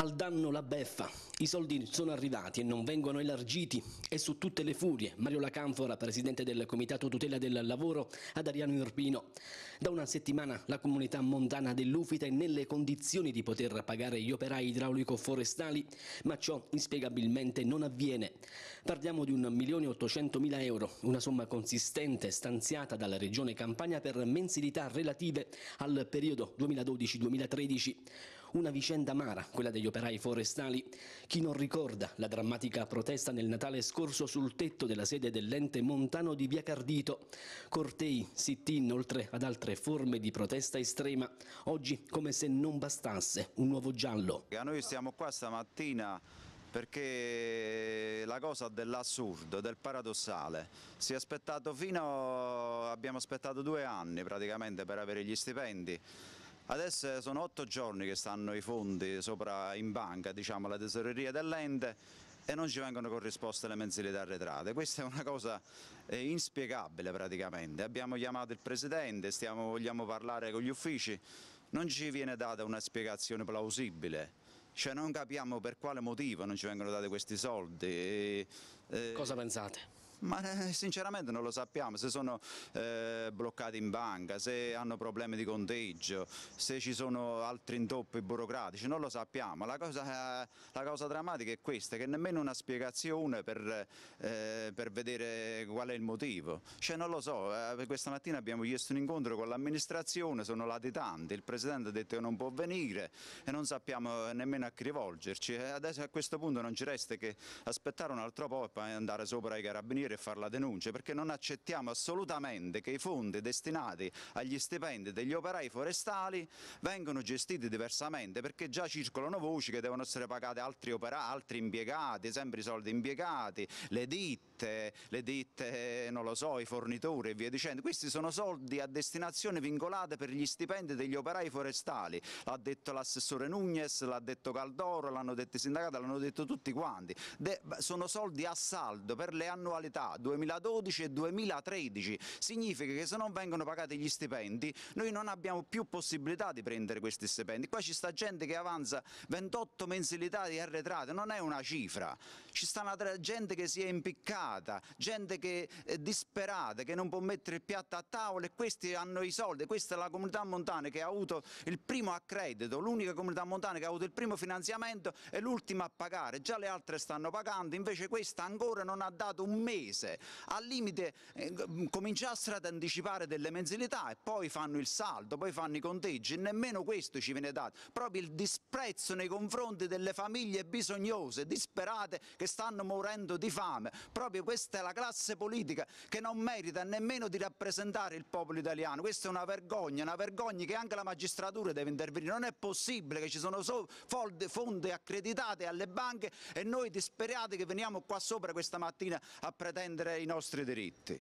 Al danno la beffa, i soldi sono arrivati e non vengono elargiti e su tutte le furie Mario Lacanfora, presidente del Comitato Tutela del Lavoro, ad Ariano Irpino. Da una settimana la comunità montana dell'Ufita è nelle condizioni di poter pagare gli operai idraulico-forestali, ma ciò inspiegabilmente non avviene. Parliamo di 1.800.000 euro, una somma consistente stanziata dalla Regione Campania per mensilità relative al periodo 2012-2013. Una vicenda amara, quella degli operai forestali. Chi non ricorda la drammatica protesta nel Natale scorso sul tetto della sede dell'ente montano di Via Cardito. Cortei, sit-in, oltre ad altre forme di protesta estrema. Oggi, come se non bastasse, un nuovo giallo. Noi siamo qua stamattina perché la cosa dell'assurdo, del paradossale, si è aspettato fino, abbiamo aspettato due anni praticamente per avere gli stipendi, Adesso sono otto giorni che stanno i fondi sopra in banca, diciamo alla tesoreria dell'ente e non ci vengono corrisposte le mensilità arretrate. Questa è una cosa eh, inspiegabile praticamente. Abbiamo chiamato il Presidente, stiamo, vogliamo parlare con gli uffici, non ci viene data una spiegazione plausibile. Cioè non capiamo per quale motivo non ci vengono dati questi soldi. E, eh, e... Eh, cosa pensate? Ma eh, sinceramente non lo sappiamo, se sono eh, bloccati in banca, se hanno problemi di conteggio, se ci sono altri intoppi burocratici, non lo sappiamo. La cosa, eh, la cosa drammatica è questa, che nemmeno una spiegazione per, eh, per vedere qual è il motivo. Cioè, non lo so, eh, questa mattina abbiamo chiesto un incontro con l'amministrazione, sono latitanti, il Presidente ha detto che non può venire e non sappiamo nemmeno a chi rivolgerci. Adesso a questo punto non ci resta che aspettare un altro po' e poi andare sopra ai carabinieri intervenire e fare la denuncia perché non accettiamo assolutamente che i fondi destinati agli stipendi degli operai forestali vengano gestiti diversamente perché già circolano voci che devono essere pagate altri operai, altri impiegati, sempre i soldi impiegati, le ditte, le ditte, non lo so, i fornitori e via dicendo. Questi sono soldi a destinazione vincolata per gli stipendi degli operai forestali, l'ha detto l'assessore Nunez, l'ha detto Caldoro, l'hanno detto i sindacati, l'hanno detto tutti quanti. De sono soldi a saldo per le annualità l'unità 2012 e 2013, significa che se non vengono pagati gli stipendi noi non abbiamo più possibilità di prendere questi stipendi, qua ci sta gente che avanza 28 mensilità di arretrate, non è una cifra, ci sta gente che si è impiccata, gente che è eh, disperata, che non può mettere il piatto a tavola e questi hanno i soldi, questa è la comunità montana che ha avuto il primo accredito, l'unica comunità montana che ha avuto il primo finanziamento e l'ultima a pagare, già le altre stanno pagando, invece questa ancora non ha dato un mese spese, al limite eh, cominciassero ad anticipare delle mensilità e poi fanno il saldo, poi fanno i conteggi, nemmeno questo ci viene dato, proprio il disprezzo nei confronti delle famiglie bisognose, disperate, che stanno morendo di fame, proprio questa è la classe politica che non merita nemmeno di rappresentare il popolo italiano, questa è una vergogna, una vergogna che anche la magistratura deve intervenire, non è possibile che ci sono solo fondi accreditate alle banche e noi disperati che veniamo qua sopra questa mattina a pretendere pretendere i nostri diritti.